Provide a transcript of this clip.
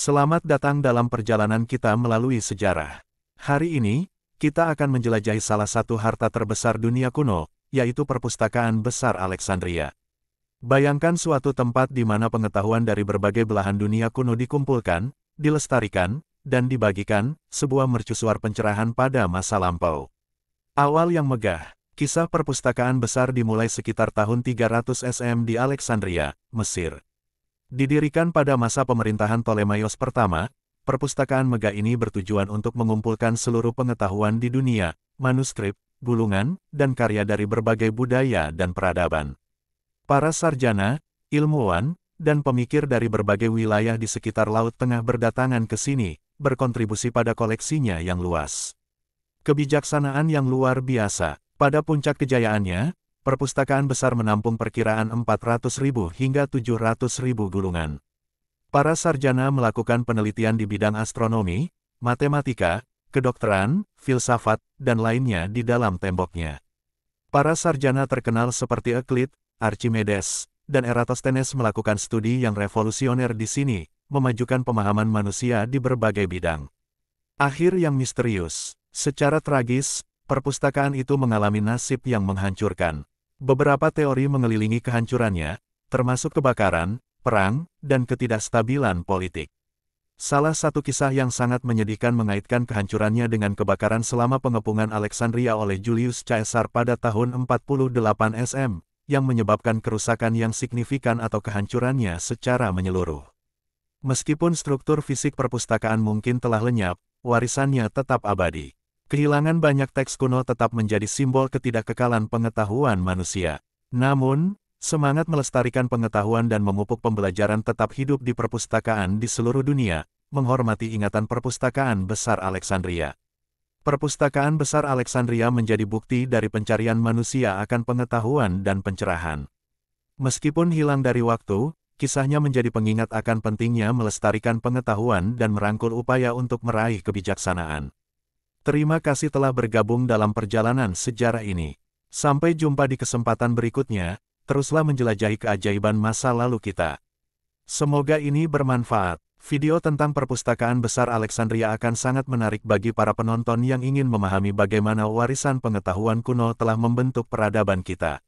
Selamat datang dalam perjalanan kita melalui sejarah. Hari ini, kita akan menjelajahi salah satu harta terbesar dunia kuno, yaitu perpustakaan besar Alexandria. Bayangkan suatu tempat di mana pengetahuan dari berbagai belahan dunia kuno dikumpulkan, dilestarikan, dan dibagikan, sebuah mercusuar pencerahan pada masa lampau. Awal yang megah, kisah perpustakaan besar dimulai sekitar tahun 300 SM di Alexandria, Mesir. Didirikan pada masa pemerintahan Ptolemaios pertama, perpustakaan mega ini bertujuan untuk mengumpulkan seluruh pengetahuan di dunia, manuskrip, gulungan, dan karya dari berbagai budaya dan peradaban. Para sarjana, ilmuwan, dan pemikir dari berbagai wilayah di sekitar Laut Tengah berdatangan ke sini, berkontribusi pada koleksinya yang luas. Kebijaksanaan yang luar biasa. Pada puncak kejayaannya, perpustakaan besar menampung perkiraan 400.000 hingga 700.000 gulungan. Para sarjana melakukan penelitian di bidang astronomi, matematika, kedokteran, filsafat, dan lainnya di dalam temboknya. Para sarjana terkenal seperti Euclid, Archimedes, dan Eratosthenes melakukan studi yang revolusioner di sini, memajukan pemahaman manusia di berbagai bidang. Akhir yang misterius, secara tragis, perpustakaan itu mengalami nasib yang menghancurkan. Beberapa teori mengelilingi kehancurannya, termasuk kebakaran, perang, dan ketidakstabilan politik. Salah satu kisah yang sangat menyedihkan mengaitkan kehancurannya dengan kebakaran selama pengepungan Alexandria oleh Julius Caesar pada tahun 48 SM, yang menyebabkan kerusakan yang signifikan atau kehancurannya secara menyeluruh. Meskipun struktur fisik perpustakaan mungkin telah lenyap, warisannya tetap abadi. Kehilangan banyak teks kuno tetap menjadi simbol ketidakkekalan pengetahuan manusia. Namun, semangat melestarikan pengetahuan dan memupuk pembelajaran tetap hidup di perpustakaan di seluruh dunia, menghormati ingatan perpustakaan besar Alexandria. Perpustakaan besar Alexandria menjadi bukti dari pencarian manusia akan pengetahuan dan pencerahan. Meskipun hilang dari waktu, kisahnya menjadi pengingat akan pentingnya melestarikan pengetahuan dan merangkul upaya untuk meraih kebijaksanaan. Terima kasih telah bergabung dalam perjalanan sejarah ini. Sampai jumpa di kesempatan berikutnya, teruslah menjelajahi keajaiban masa lalu kita. Semoga ini bermanfaat. Video tentang perpustakaan besar Alexandria akan sangat menarik bagi para penonton yang ingin memahami bagaimana warisan pengetahuan kuno telah membentuk peradaban kita.